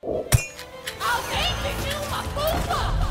Alguém pediu uma bomba?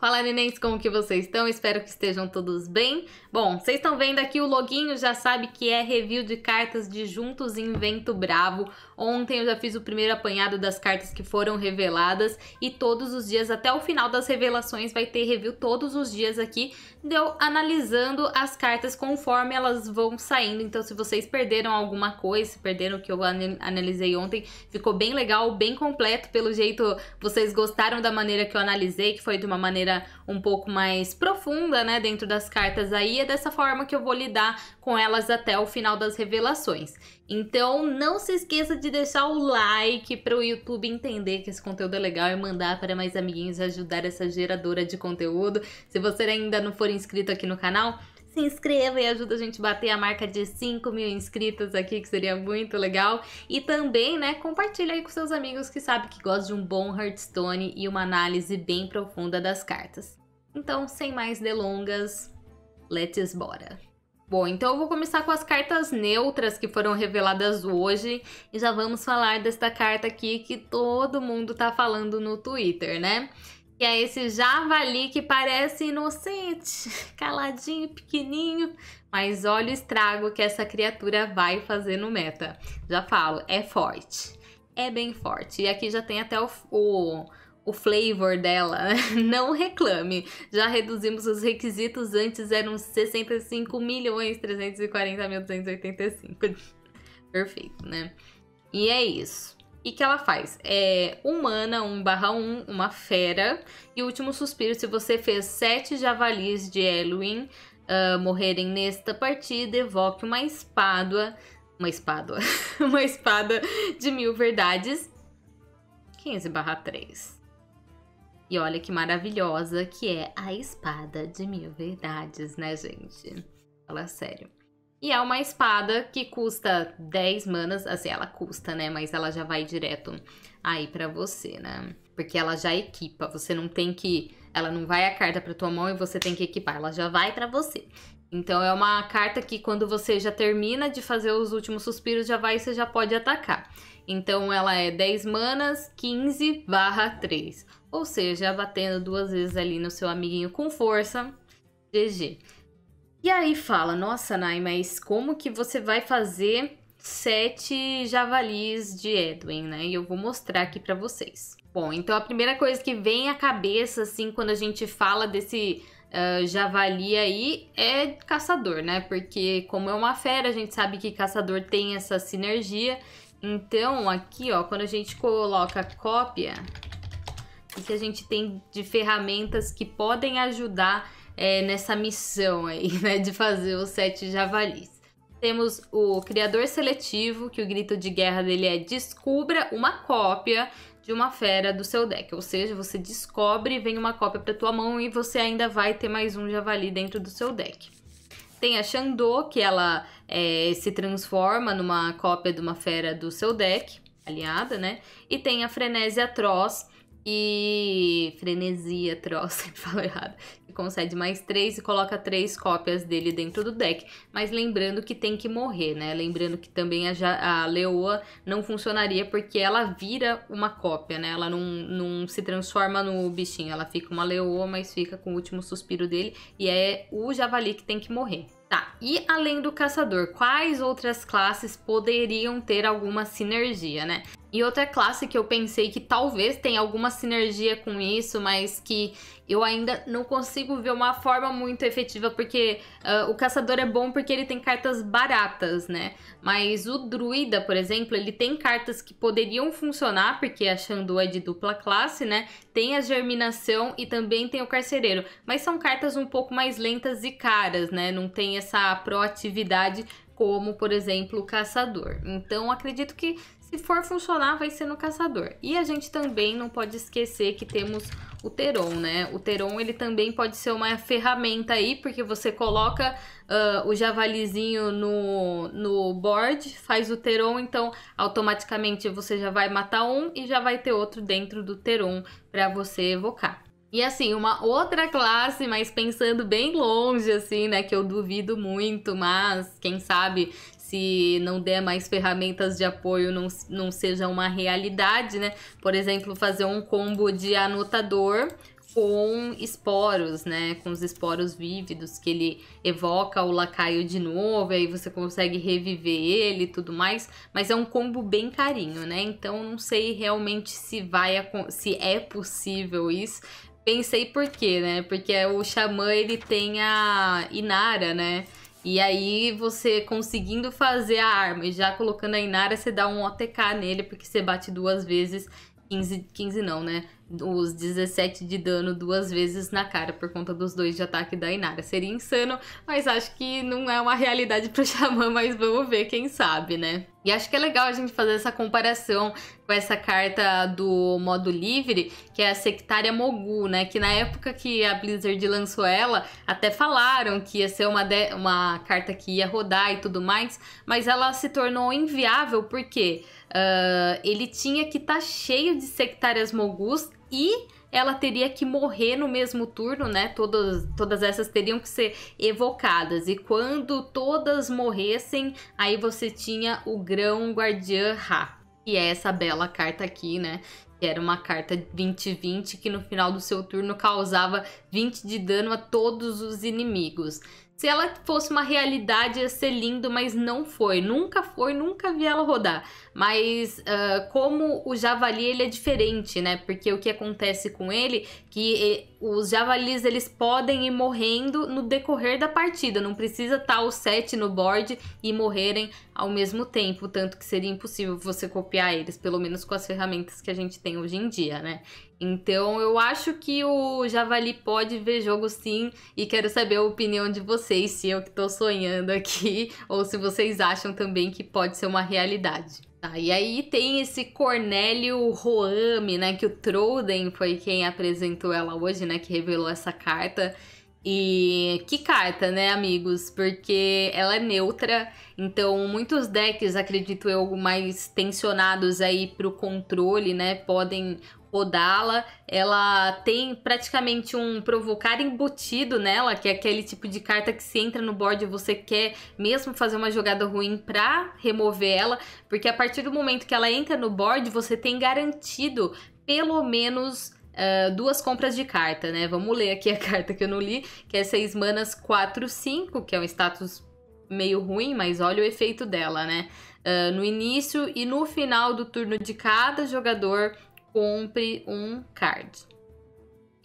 Fala nenéns, como que vocês estão? Espero que estejam todos bem. Bom, vocês estão vendo aqui o loginho, já sabe que é review de cartas de Juntos Invento Bravo, Ontem eu já fiz o primeiro apanhado das cartas que foram reveladas e todos os dias, até o final das revelações, vai ter review todos os dias aqui, deu analisando as cartas conforme elas vão saindo. Então, se vocês perderam alguma coisa, se perderam o que eu analisei ontem, ficou bem legal, bem completo. Pelo jeito, vocês gostaram da maneira que eu analisei, que foi de uma maneira um pouco mais profunda, né, dentro das cartas aí. É dessa forma que eu vou lidar com elas até o final das revelações. Então não se esqueça de deixar o like para o YouTube entender que esse conteúdo é legal e mandar para mais amiguinhos ajudar essa geradora de conteúdo. Se você ainda não for inscrito aqui no canal, se inscreva e ajuda a gente a bater a marca de 5 mil inscritos aqui, que seria muito legal. E também, né, compartilha aí com seus amigos que sabe que gosta de um bom Hearthstone e uma análise bem profunda das cartas. Então, sem mais delongas, let's bora! Bom, então eu vou começar com as cartas neutras que foram reveladas hoje e já vamos falar desta carta aqui que todo mundo tá falando no Twitter, né? Que é esse javali que parece inocente, caladinho, pequenininho, mas olha o estrago que essa criatura vai fazer no meta. Já falo, é forte. É bem forte. E aqui já tem até o, o o flavor dela, não reclame. Já reduzimos os requisitos, antes eram 65.340.285. milhões mil Perfeito, né? E é isso. E que ela faz? É humana 1/1, uma fera. E último suspiro, se você fez sete javalis de Elwin uh, ah, morrerem nesta partida, evoque uma espádua. Uma espádua. uma espada de mil verdades. 15 barra 3. E olha que maravilhosa que é a espada de mil verdades, né, gente? Fala sério. E é uma espada que custa 10 manas, assim, ela custa, né? Mas ela já vai direto aí para você, né? Porque ela já equipa, você não tem que... Ela não vai a carta pra tua mão e você tem que equipar, ela já vai para você. Então é uma carta que quando você já termina de fazer os últimos suspiros, já vai e você já pode atacar. Então ela é 10 manas, 15 barra 3. Ou seja, batendo duas vezes ali no seu amiguinho com força. GG. E aí fala, nossa, Nai, mas como que você vai fazer sete javalis de Edwin, né? E eu vou mostrar aqui para vocês. Bom, então a primeira coisa que vem à cabeça, assim, quando a gente fala desse uh, javali aí, é caçador, né? Porque como é uma fera, a gente sabe que caçador tem essa sinergia então, aqui, ó, quando a gente coloca cópia, o que a gente tem de ferramentas que podem ajudar é, nessa missão aí, né, de fazer os sete javalis. Temos o criador seletivo, que o grito de guerra dele é descubra uma cópia de uma fera do seu deck, ou seja, você descobre, vem uma cópia para tua mão e você ainda vai ter mais um javali dentro do seu deck. Tem a Xandô, que ela é, se transforma numa cópia de uma fera do seu deck, aliada, né? E tem a Frenésia Atroz, e frenesia, troço, falo errado. concede mais três e coloca três cópias dele dentro do deck. Mas lembrando que tem que morrer, né? Lembrando que também a, ja a Leoa não funcionaria porque ela vira uma cópia, né? Ela não, não se transforma no bichinho. Ela fica uma Leoa, mas fica com o último suspiro dele. E é o Javali que tem que morrer. Tá, e além do caçador, quais outras classes poderiam ter alguma sinergia, né? E outra classe que eu pensei que talvez tenha alguma sinergia com isso, mas que eu ainda não consigo ver uma forma muito efetiva, porque uh, o caçador é bom porque ele tem cartas baratas, né? Mas o druida, por exemplo, ele tem cartas que poderiam funcionar, porque a Shandu é de dupla classe, né? Tem a germinação e também tem o carcereiro, mas são cartas um pouco mais lentas e caras, né? Não tem essa proatividade como, por exemplo, o caçador. Então, acredito que se for funcionar, vai ser no caçador. E a gente também não pode esquecer que temos o Teron, né? O Teron, ele também pode ser uma ferramenta aí, porque você coloca uh, o javalizinho no, no board, faz o Teron, então automaticamente você já vai matar um e já vai ter outro dentro do Teron para você evocar. E assim, uma outra classe, mas pensando bem longe, assim, né? Que eu duvido muito, mas quem sabe se não der mais ferramentas de apoio, não, não seja uma realidade, né? Por exemplo, fazer um combo de anotador com esporos, né? Com os esporos vívidos que ele evoca o lacaio de novo, aí você consegue reviver ele e tudo mais, mas é um combo bem carinho, né? Então não sei realmente se vai se é possível isso. Pensei por quê, né? Porque o xamã ele tem a Inara, né? E aí você conseguindo fazer a arma e já colocando a Inara, você dá um OTK nele, porque você bate duas vezes 15, 15 não, né? Os 17 de dano duas vezes na cara por conta dos dois de ataque da Inara. Seria insano, mas acho que não é uma realidade pro Xamã, mas vamos ver, quem sabe, né? E acho que é legal a gente fazer essa comparação com essa carta do modo livre, que é a sectária Mogu, né? Que na época que a Blizzard lançou ela, até falaram que ia ser uma, de... uma carta que ia rodar e tudo mais, mas ela se tornou inviável porque uh, ele tinha que estar tá cheio de sectárias Mogus e ela teria que morrer no mesmo turno, né? Todas, todas essas teriam que ser evocadas. E quando todas morressem, aí você tinha o grão guardiã Ra. E é essa bela carta aqui, né? que era uma carta 20-20 que no final do seu turno causava 20 de dano a todos os inimigos. Se ela fosse uma realidade, ia ser lindo, mas não foi. Nunca foi, nunca vi ela rodar. Mas uh, como o javali, ele é diferente, né? Porque o que acontece com ele, que os javalis, eles podem ir morrendo no decorrer da partida. Não precisa estar tá o set no board e morrerem ao mesmo tempo. Tanto que seria impossível você copiar eles, pelo menos com as ferramentas que a gente tem hoje em dia, né? Então eu acho que o Javali pode ver jogo sim e quero saber a opinião de vocês, se eu que tô sonhando aqui ou se vocês acham também que pode ser uma realidade. Tá, e aí tem esse Cornélio Roame, né, que o Troden foi quem apresentou ela hoje, né, que revelou essa carta. E que carta, né, amigos? Porque ela é neutra, então muitos decks, acredito eu, mais tensionados aí pro controle, né, podem Odala, ela tem praticamente um provocar embutido nela, que é aquele tipo de carta que se entra no board e você quer mesmo fazer uma jogada ruim pra remover ela, porque a partir do momento que ela entra no board, você tem garantido pelo menos Uh, duas compras de carta, né? Vamos ler aqui a carta que eu não li, que é 6 manas 4, 5, que é um status meio ruim, mas olha o efeito dela, né? Uh, no início e no final do turno de cada jogador, compre um card.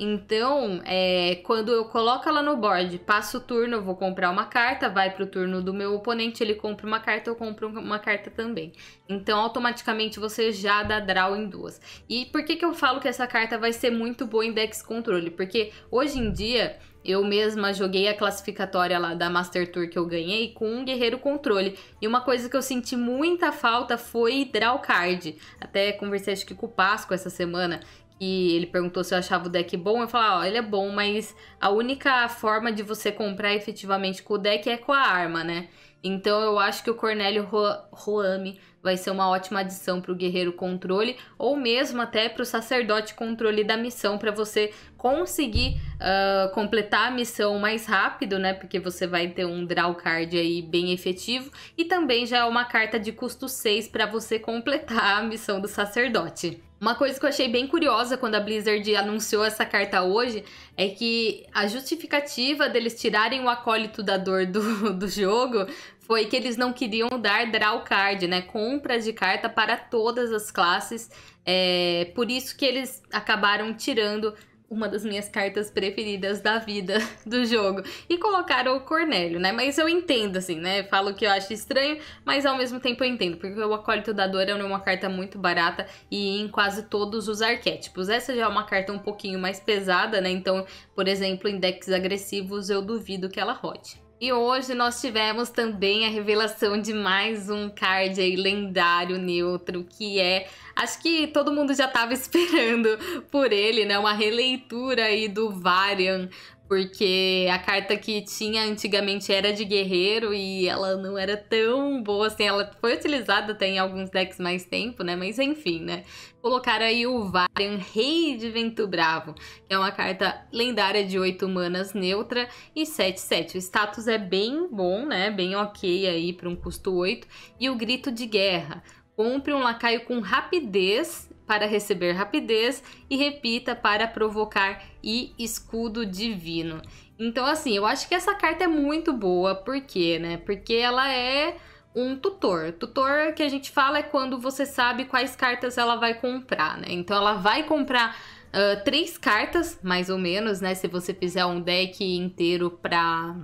Então, é, quando eu coloco ela no board, passo o turno, eu vou comprar uma carta, vai pro turno do meu oponente, ele compra uma carta, eu compro uma carta também. Então, automaticamente você já dá draw em duas. E por que, que eu falo que essa carta vai ser muito boa em decks controle? Porque hoje em dia eu mesma joguei a classificatória lá da Master Tour que eu ganhei com um guerreiro controle. E uma coisa que eu senti muita falta foi draw card. Até conversei acho que com o Páscoa essa semana, e ele perguntou se eu achava o deck bom. Eu falei, ó, ele é bom, mas a única forma de você comprar efetivamente com o deck é com a arma, né? Então eu acho que o Cornélio Roame vai ser uma ótima adição para o guerreiro controle, ou mesmo até para o sacerdote controle da missão, para você conseguir uh, completar a missão mais rápido, né? Porque você vai ter um draw card aí bem efetivo, e também já é uma carta de custo 6 para você completar a missão do sacerdote. Uma coisa que eu achei bem curiosa quando a Blizzard anunciou essa carta hoje é que a justificativa deles tirarem o acólito da dor do, do jogo foi que eles não queriam dar draw card, né? Compras de carta para todas as classes. É, por isso que eles acabaram tirando uma das minhas cartas preferidas da vida do jogo. E colocaram o Cornélio, né? Mas eu entendo, assim, né? Falo que eu acho estranho, mas ao mesmo tempo eu entendo, porque o Acólito da Dor é uma carta muito barata e em quase todos os arquétipos. Essa já é uma carta um pouquinho mais pesada, né? Então, por exemplo, em decks agressivos eu duvido que ela rode. E hoje nós tivemos também a revelação de mais um card aí lendário neutro, que é Acho que todo mundo já estava esperando por ele, né? Uma releitura aí do Varian, porque a carta que tinha antigamente era de guerreiro e ela não era tão boa assim. Ela foi utilizada até em alguns decks mais tempo, né? Mas enfim, né? Colocaram aí o Varian, Rei de Vento Bravo, que é uma carta lendária de 8 manas neutra e 7, 7. O status é bem bom, né? Bem ok aí para um custo 8. E o Grito de Guerra. Compre um lacaio com rapidez para receber rapidez e repita para provocar e escudo divino. Então assim, eu acho que essa carta é muito boa, por quê, né? Porque ela é um tutor. Tutor que a gente fala é quando você sabe quais cartas ela vai comprar, né? Então ela vai comprar uh, três cartas, mais ou menos, né? Se você fizer um deck inteiro para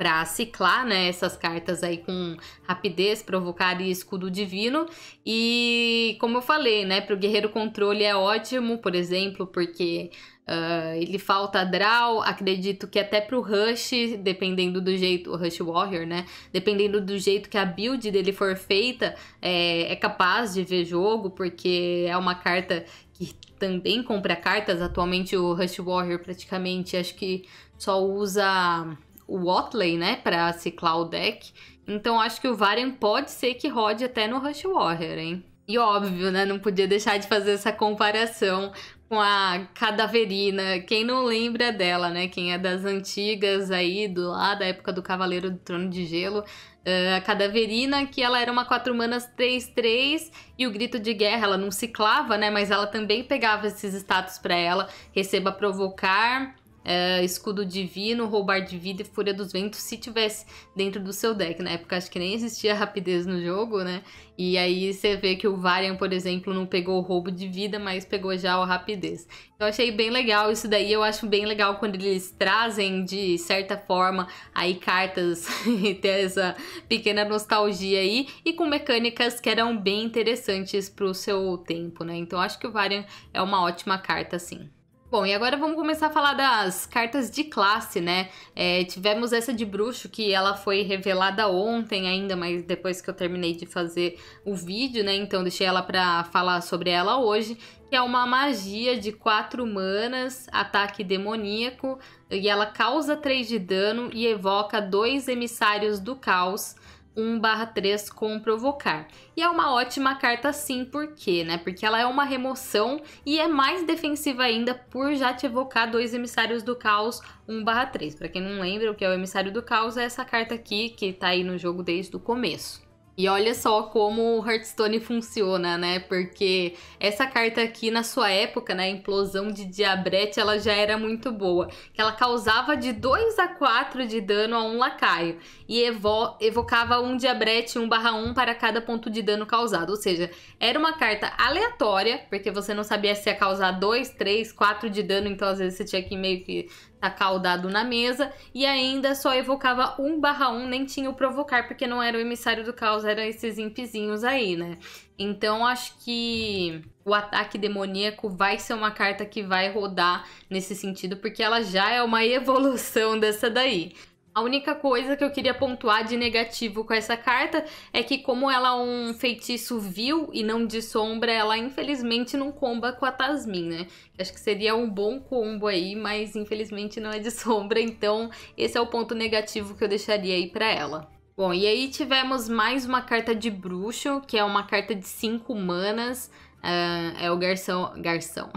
para ciclar né, essas cartas aí com rapidez, provocar e escudo divino. E como eu falei, né, para o guerreiro controle é ótimo, por exemplo, porque uh, ele falta draw, acredito que até para o rush, dependendo do jeito, o rush warrior, né, dependendo do jeito que a build dele for feita, é, é capaz de ver jogo, porque é uma carta que também compra cartas. Atualmente o Rush Warrior praticamente acho que só usa o Watley, né, para ciclar o deck. Então acho que o Varian pode ser que rode até no Rush Warrior, hein? E óbvio, né, não podia deixar de fazer essa comparação com a Cadaverina. Quem não lembra dela, né? Quem é das antigas aí, do lá da época do Cavaleiro do Trono de Gelo, Uh, a Cadaverina, que ela era uma 4 manas 3-3 e o grito de guerra, ela não ciclava, né? Mas ela também pegava esses status para ela. Receba provocar, é, Escudo Divino, Roubar de Vida e Fúria dos Ventos, se tivesse dentro do seu deck. Na época, acho que nem existia rapidez no jogo, né? E aí você vê que o Varian, por exemplo, não pegou o roubo de vida, mas pegou já a rapidez. Eu achei bem legal isso daí, eu acho bem legal quando eles trazem, de certa forma, aí cartas e ter essa pequena nostalgia aí, e com mecânicas que eram bem interessantes pro seu tempo, né? Então acho que o Varian é uma ótima carta, sim. Bom, e agora vamos começar a falar das cartas de classe, né? É, tivemos essa de bruxo que ela foi revelada ontem ainda, mas depois que eu terminei de fazer o vídeo, né? Então deixei ela para falar sobre ela hoje, que é uma magia de quatro manas, ataque demoníaco, e ela causa três de dano e evoca dois emissários do caos 1/3 com provocar. E é uma ótima carta sim, por quê, né? Porque ela é uma remoção e é mais defensiva ainda por já te evocar dois emissários do caos 1/3. Para quem não lembra, o que é o emissário do caos é essa carta aqui que tá aí no jogo desde o começo. E olha só como o Hearthstone funciona, né? Porque essa carta aqui, na sua época, né? A implosão de Diabrete, ela já era muito boa. Ela causava de 2 a 4 de dano a um lacaio. E evo evocava um Diabrete 1 barra 1 para cada ponto de dano causado. Ou seja, era uma carta aleatória, porque você não sabia se ia causar 2, 3, 4 de dano. Então, às vezes, você tinha que meio que tacar o dado na mesa e ainda só evocava 1 barra 1, nem tinha o provocar, porque não era o emissário do caos, eram esses impizinhos aí, né? Então acho que o ataque demoníaco vai ser uma carta que vai rodar nesse sentido, porque ela já é uma evolução dessa daí. A única coisa que eu queria pontuar de negativo com essa carta é que, como ela é um feitiço vil e não de sombra, ela infelizmente não comba com a Tasmin, né? Acho que seria um bom combo aí, mas infelizmente não é de sombra, então esse é o ponto negativo que eu deixaria aí pra ela. Bom, e aí tivemos mais uma carta de bruxo, que é uma carta de 5 manas. Uh, é o garçom. Garçom.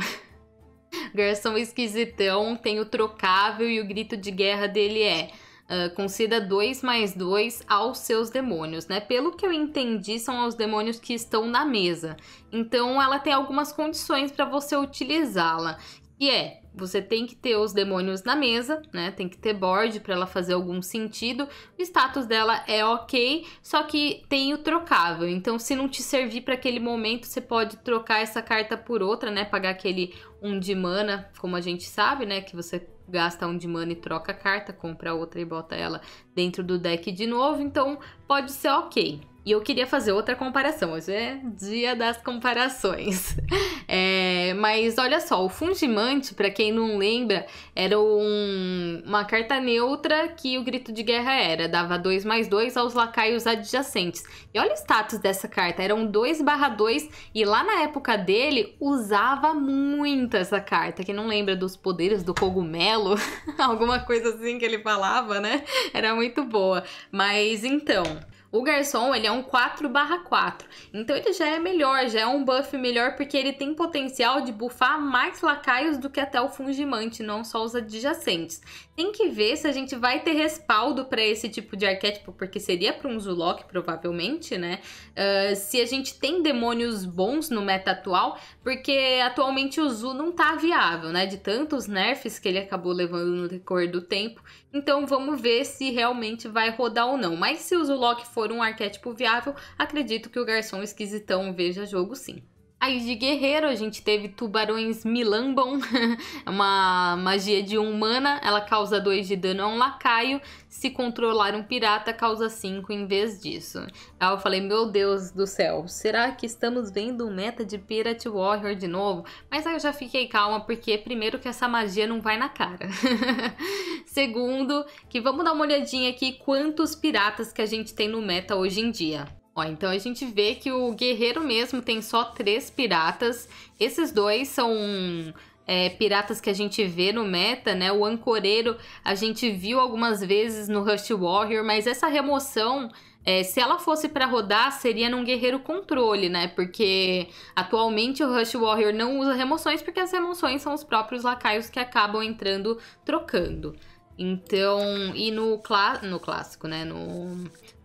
garçom esquisitão, tem o trocável e o grito de guerra dele é uh, conceda 2 mais 2 aos seus demônios, né? Pelo que eu entendi, são os demônios que estão na mesa. Então ela tem algumas condições para você utilizá-la, que é você tem que ter os demônios na mesa, né? Tem que ter board para ela fazer algum sentido. O status dela é ok, só que tem o trocável. Então, se não te servir para aquele momento, você pode trocar essa carta por outra, né? Pagar aquele um de mana, como a gente sabe, né? Que você gasta um de mana e troca a carta, compra outra e bota ela dentro do deck de novo. Então, pode ser ok. E eu queria fazer outra comparação, hoje é dia das comparações. É, mas olha só, o Fungimante, para quem não lembra, era um, uma carta neutra que o grito de guerra era, dava 2 mais 2 aos lacaios adjacentes. E olha o status dessa carta, era um 2 barra 2 e lá na época dele usava muito essa carta. Quem não lembra dos poderes do cogumelo, alguma coisa assim que ele falava, né? Era muito boa. Mas então, o garçom, ele é um 4 4. Então ele já é melhor, já é um buff melhor, porque ele tem potencial de buffar mais lacaios do que até o fungimante, não só os adjacentes. Tem que ver se a gente vai ter respaldo para esse tipo de arquétipo, porque seria para um Zulok, provavelmente, né? Uh, se a gente tem demônios bons no meta atual, porque atualmente o Zul não tá viável, né? De tantos nerfs que ele acabou levando no decorrer do tempo, então vamos ver se realmente vai rodar ou não. Mas se o Zulok for um arquétipo viável, acredito que o garçom esquisitão veja jogo sim. Aí de guerreiro a gente teve tubarões É uma magia de um humana, ela causa 2 de dano a um lacaio, se controlar um pirata causa 5 em vez disso. Aí eu falei, meu Deus do céu, será que estamos vendo um meta de Pirate Warrior de novo? Mas aí eu já fiquei calma, porque primeiro que essa magia não vai na cara. Segundo, que vamos dar uma olhadinha aqui quantos piratas que a gente tem no meta hoje em dia. Ó, então a gente vê que o guerreiro mesmo tem só três piratas. Esses dois são é, piratas que a gente vê no meta, né? O ancoreiro a gente viu algumas vezes no Rush Warrior, mas essa remoção é, se ela fosse para rodar, seria num guerreiro controle, né? Porque atualmente o Rush Warrior não usa remoções, porque as remoções são os próprios lacaios que acabam entrando trocando. Então, e no, clá no clássico, né? No,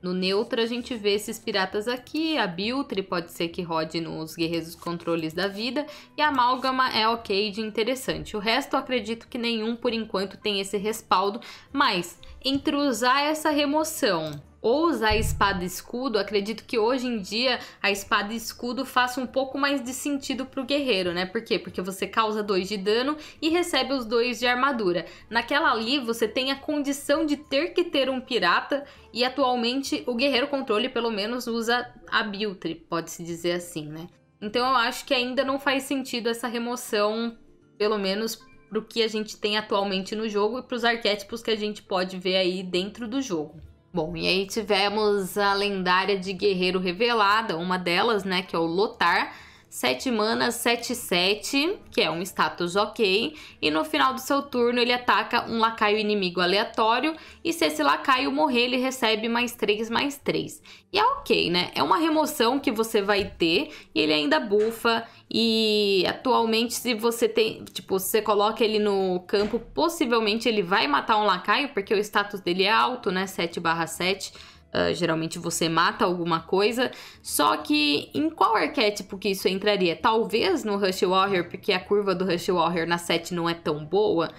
no neutro a gente vê esses piratas aqui, a Biltre pode ser que rode nos Guerreiros Controles da Vida, e a Amálgama é ok de interessante. O resto eu acredito que nenhum por enquanto tem esse respaldo, mas entre usar essa remoção ou usar espada e escudo, acredito que hoje em dia a espada e escudo faça um pouco mais de sentido pro guerreiro, né? Por quê? Porque você causa dois de dano e recebe os dois de armadura. Naquela ali, você tem a condição de ter que ter um pirata e atualmente o guerreiro controle pelo menos usa a Biltre, pode-se dizer assim, né? Então eu acho que ainda não faz sentido essa remoção, pelo menos pro que a gente tem atualmente no jogo e pros arquétipos que a gente pode ver aí dentro do jogo. Bom, e aí tivemos a lendária de guerreiro revelada, uma delas, né, que é o Lotar, 7 mana, 7, 7, que é um status ok, e no final do seu turno ele ataca um lacaio inimigo aleatório, e se esse lacaio morrer, ele recebe mais 3, mais 3. E é ok, né? É uma remoção que você vai ter, e ele ainda bufa, e atualmente se você tem, tipo, você coloca ele no campo, possivelmente ele vai matar um lacaio, porque o status dele é alto, né? 7 barra 7 Uh, geralmente você mata alguma coisa. Só que em qual arquétipo que isso entraria? Talvez no Rush Warrior, porque a curva do Rush Warrior na 7 não é tão boa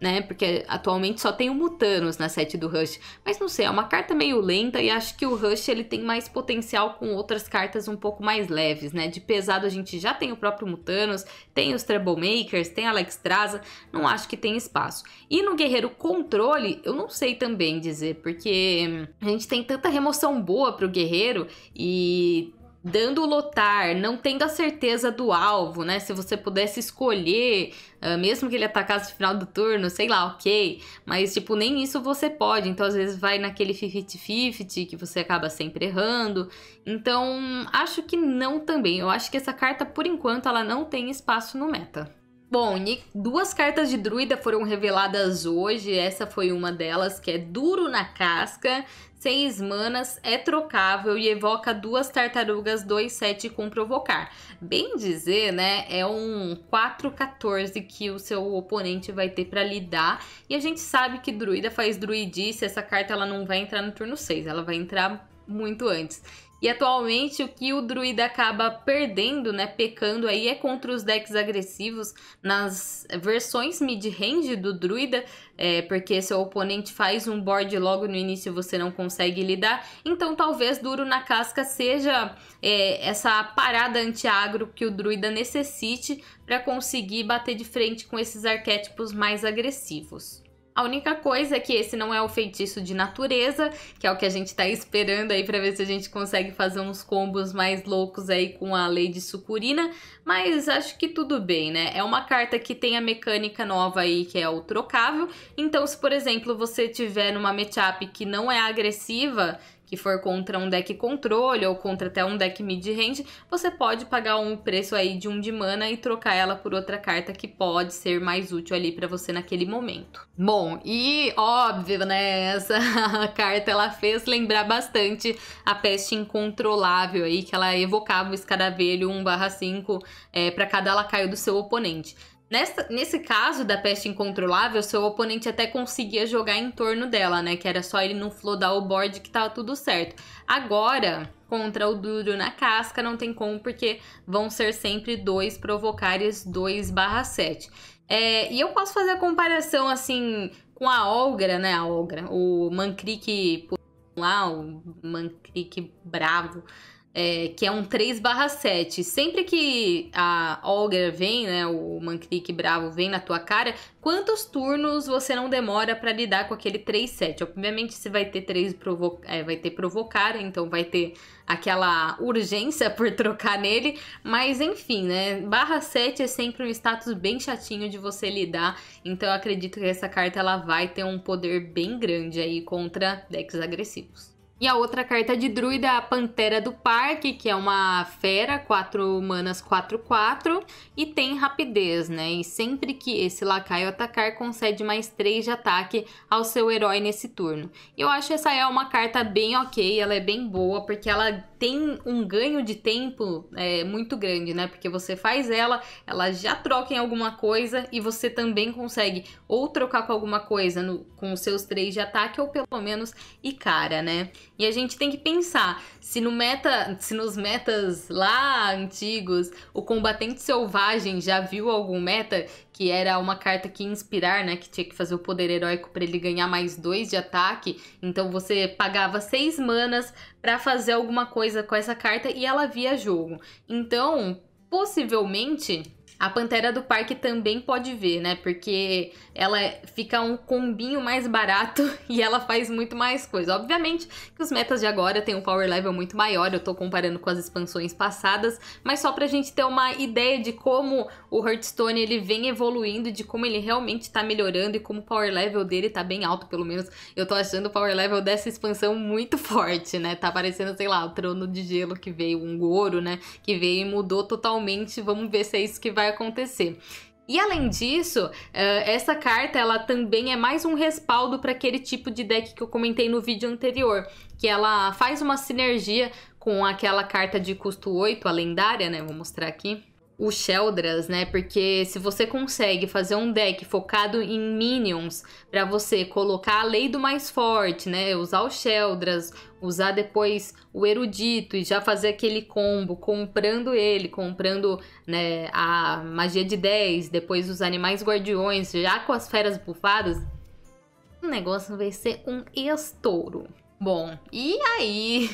né? Porque atualmente só tem o Mutanos na sete do Rush. Mas não sei, é uma carta meio lenta e acho que o Rush ele tem mais potencial com outras cartas um pouco mais leves, né? De pesado a gente já tem o próprio Mutanos, tem os Troublemakers, tem a Alexstrasza, não acho que tem espaço. E no Guerreiro Controle, eu não sei também dizer, porque hum, a gente tem tanta remoção boa pro Guerreiro e dando lotar, não tendo a certeza do alvo, né? Se você pudesse escolher, ah, mesmo que ele atacasse no final do turno, sei lá, ok. Mas, tipo, nem isso você pode. Então, às vezes, vai naquele 50-50 que você acaba sempre errando. Então, acho que não também. Eu acho que essa carta, por enquanto, ela não tem espaço no meta. Bom, duas cartas de druida foram reveladas hoje. Essa foi uma delas, que é duro na casca, seis manas, é trocável e evoca duas tartarugas 2-7 com provocar. Bem dizer, né? É um 4-14 que o seu oponente vai ter para lidar. E a gente sabe que druida faz druidice, essa carta ela não vai entrar no turno 6, ela vai entrar muito antes. E atualmente o que o druida acaba perdendo, né, pecando aí é contra os decks agressivos nas versões mid-range do druida, é, porque seu oponente faz um board logo no início você não consegue lidar, então talvez duro na casca seja é, essa parada anti-agro que o druida necessite para conseguir bater de frente com esses arquétipos mais agressivos. A única coisa é que esse não é o feitiço de natureza, que é o que a gente tá esperando aí para ver se a gente consegue fazer uns combos mais loucos aí com a lei de Sucurina, mas acho que tudo bem, né? É uma carta que tem a mecânica nova aí, que é o trocável. Então, se por exemplo, você tiver numa matchup que não é agressiva, que for contra um deck controle ou contra até um deck mid-range, você pode pagar um preço aí de um de mana e trocar ela por outra carta que pode ser mais útil ali para você naquele momento. Bom, e óbvio, né, essa carta ela fez lembrar bastante a peste incontrolável aí, que ela evocava o escaravelho 1/5 é, para cada lacaio do seu oponente. Nessa, nesse caso da peste incontrolável, seu oponente até conseguia jogar em torno dela, né? Que era só ele não flodar o board que tava tudo certo. Agora, contra o duro na casca, não tem como, porque vão ser sempre dois provocares 2 barra 7. É, e eu posso fazer a comparação, assim, com a Olga, né? A Olga, o Mancrik lá, o Mancrik bravo é, que é um 3 7. Sempre que a Olga vem, né, o Mankrik bravo vem na tua cara, quantos turnos você não demora para lidar com aquele 3 7? Obviamente você vai ter três provo é, vai ter provocar, então vai ter aquela urgência por trocar nele, mas enfim, né, barra 7 é sempre um status bem chatinho de você lidar, então eu acredito que essa carta ela vai ter um poder bem grande aí contra decks agressivos. E a outra carta de druida, a Pantera do Parque, que é uma fera, 4 manas, 4, 4, e tem rapidez, né? E sempre que esse lacaio atacar, concede mais 3 de ataque ao seu herói nesse turno. Eu acho essa é uma carta bem ok, ela é bem boa, porque ela tem um ganho de tempo é, muito grande, né? Porque você faz ela, ela já troca em alguma coisa e você também consegue ou trocar com alguma coisa no, com os seus três de ataque ou pelo menos e cara, né? E a gente tem que pensar se no meta, se nos metas lá antigos o combatente selvagem já viu algum meta que era uma carta que inspirar, né? Que tinha que fazer o poder heróico para ele ganhar mais dois de ataque. Então você pagava seis manas para fazer alguma coisa coisa com essa carta e ela via jogo. Então, possivelmente a pantera do parque também pode ver, né? Porque ela fica um combinho mais barato e ela faz muito mais coisa. Obviamente que os metas de agora têm um power level muito maior, eu tô comparando com as expansões passadas, mas só pra gente ter uma ideia de como o Hearthstone ele vem evoluindo, de como ele realmente tá melhorando e como o power level dele tá bem alto, pelo menos eu tô achando o power level dessa expansão muito forte, né? Tá parecendo, sei lá, o trono de gelo que veio, um Goro, né? Que veio e mudou totalmente. Vamos ver se é isso que vai acontecer. E além disso, eh, essa carta ela também é mais um respaldo para aquele tipo de deck que eu comentei no vídeo anterior, que ela faz uma sinergia com aquela carta de custo 8, a lendária, né? Vou mostrar aqui o Sheldras, né? Porque se você consegue fazer um deck focado em minions para você colocar a lei do mais forte, né? Usar o Sheldras, usar depois o erudito e já fazer aquele combo comprando ele, comprando, né, a magia de 10, depois os animais guardiões, já com as feras bufadas, o negócio vai ser um estouro. Bom, e aí?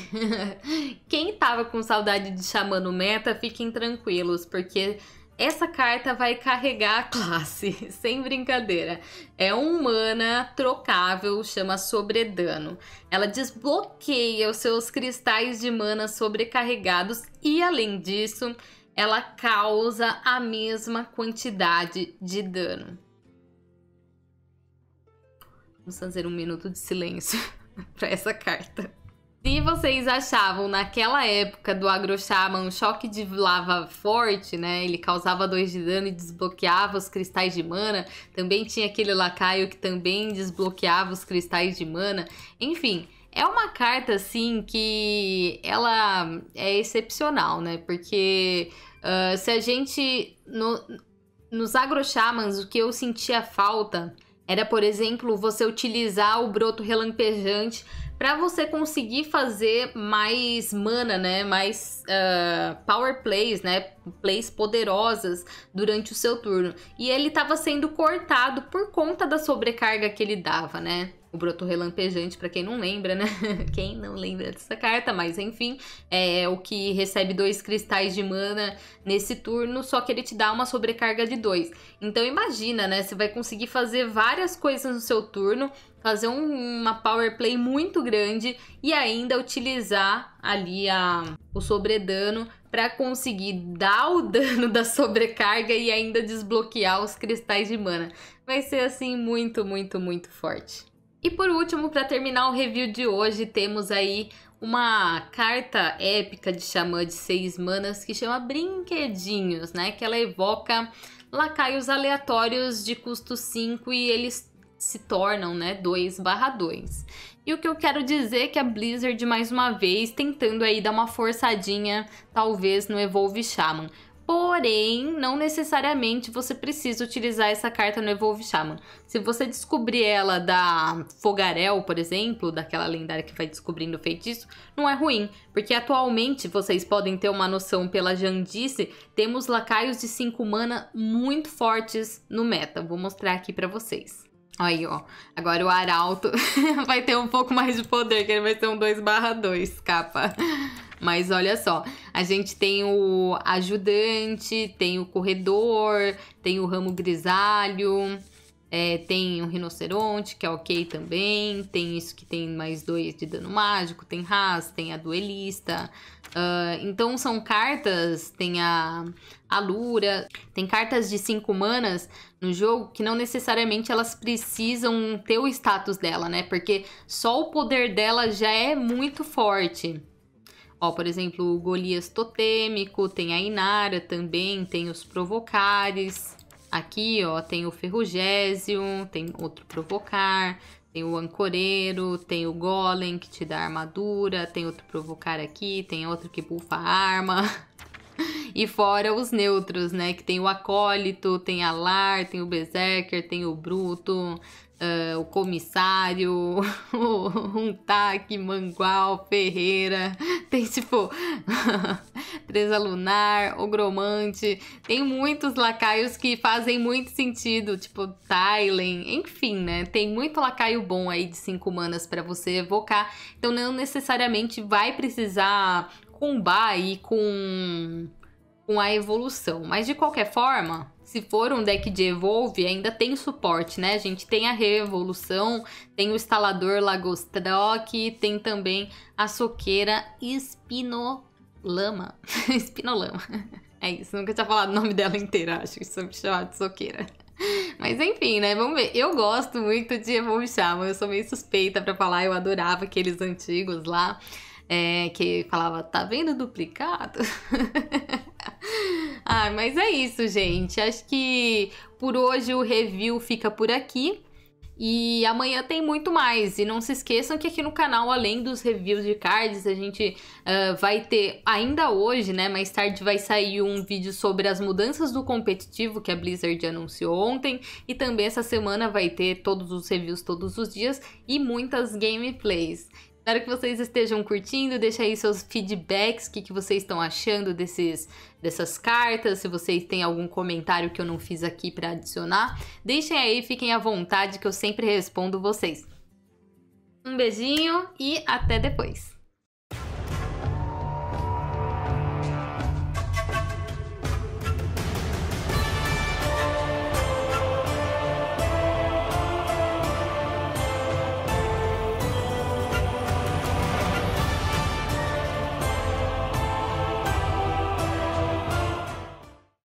Quem tava com saudade de Xamã no meta, fiquem tranquilos, porque essa carta vai carregar a classe, sem brincadeira. É um mana trocável, chama Sobredano. Ela desbloqueia os seus cristais de mana sobrecarregados e, além disso, ela causa a mesma quantidade de dano. Vamos fazer um minuto de silêncio. para essa carta. Se vocês achavam naquela época do Agroshaman um choque de lava forte, né? Ele causava 2 de dano e desbloqueava os cristais de mana. Também tinha aquele lacaio que também desbloqueava os cristais de mana. Enfim, é uma carta assim que ela é excepcional, né? Porque uh, se a gente. No, nos Agroshamans, o que eu sentia falta era, por exemplo, você utilizar o broto relampejante para você conseguir fazer mais mana, né? Mais uh, power plays, né? Plays poderosas durante o seu turno. E ele estava sendo cortado por conta da sobrecarga que ele dava, né? o broto relampejante, para quem não lembra, né? quem não lembra dessa carta, mas enfim, é o que recebe dois cristais de mana nesse turno, só que ele te dá uma sobrecarga de dois. Então imagina, né? Você vai conseguir fazer várias coisas no seu turno, fazer um, uma power play muito grande e ainda utilizar ali a, o sobredano para conseguir dar o dano da sobrecarga e ainda desbloquear os cristais de mana. Vai ser assim muito, muito, muito forte. E por último, para terminar o review de hoje, temos aí uma carta épica de xamã de seis manas que chama Brinquedinhos, né? Que ela evoca lacaios aleatórios de custo 5 e eles se tornam, né, 2 barra 2. E o que eu quero dizer é que a Blizzard, mais uma vez, tentando aí dar uma forçadinha, talvez, no Evolve Shaman. Porém, não necessariamente você precisa utilizar essa carta no Evolve Shaman. Se você descobrir ela da Fogarel, por exemplo, daquela lendária que vai descobrindo o feitiço, não é ruim, porque atualmente vocês podem ter uma noção pela Jandice, temos lacaios de 5 mana muito fortes no meta. Vou mostrar aqui para vocês. Aí, ó. Agora o Arauto vai ter um pouco mais de poder, que ele vai ser um 2 2, capa. Mas olha só, a gente tem o ajudante, tem o corredor, tem o ramo grisalho, é, tem o rinoceronte, que é ok também, tem isso que tem mais dois de dano mágico, tem Haas, tem a duelista. Uh, então são cartas, tem a Alura, tem cartas de cinco manas no jogo que não necessariamente elas precisam ter o status dela, né? Porque só o poder dela já é muito forte. Ó, por exemplo, o Golias totêmico, tem a Inara também, tem os provocares. Aqui, ó, tem o Ferrugésio, tem outro provocar, tem o ancoreiro, tem o golem que te dá armadura, tem outro provocar aqui, tem outro que bufa arma. e fora os neutros, né? Que tem o acólito, tem a lar, tem o berserker, tem o bruto, Uh, o comissário, o taque, Mangual, Ferreira, tem tipo Treza Lunar, Ogromante, tem muitos lacaios que fazem muito sentido, tipo Tylen, enfim, né? Tem muito lacaio bom aí de cinco manas para você evocar, então não necessariamente vai precisar combar aí com, com a evolução, mas de qualquer forma, se for um deck de Evolve, ainda tem suporte, né? A gente tem a Revolução, tem o instalador Lagostrock, tem também a Soqueira Espinolama. Espinolama. É isso, nunca tinha falado o nome dela inteira, acho que me chamar de Soqueira. Mas enfim, né? Vamos ver. Eu gosto muito de Evolve Shaman, eu sou meio suspeita para falar, eu adorava aqueles antigos lá é, que falava, tá vendo duplicado? ah, mas é isso, gente. Acho que por hoje o review fica por aqui. E amanhã tem muito mais. E não se esqueçam que aqui no canal, além dos reviews de cards, a gente uh, vai ter ainda hoje, né? Mais tarde vai sair um vídeo sobre as mudanças do competitivo que a Blizzard anunciou ontem. E também essa semana vai ter todos os reviews todos os dias e muitas gameplays. Espero que vocês estejam curtindo, deixa aí seus feedbacks, o que, que vocês estão achando desses, dessas cartas, se vocês têm algum comentário que eu não fiz aqui para adicionar. Deixem aí, fiquem à vontade que eu sempre respondo vocês. Um beijinho e até depois!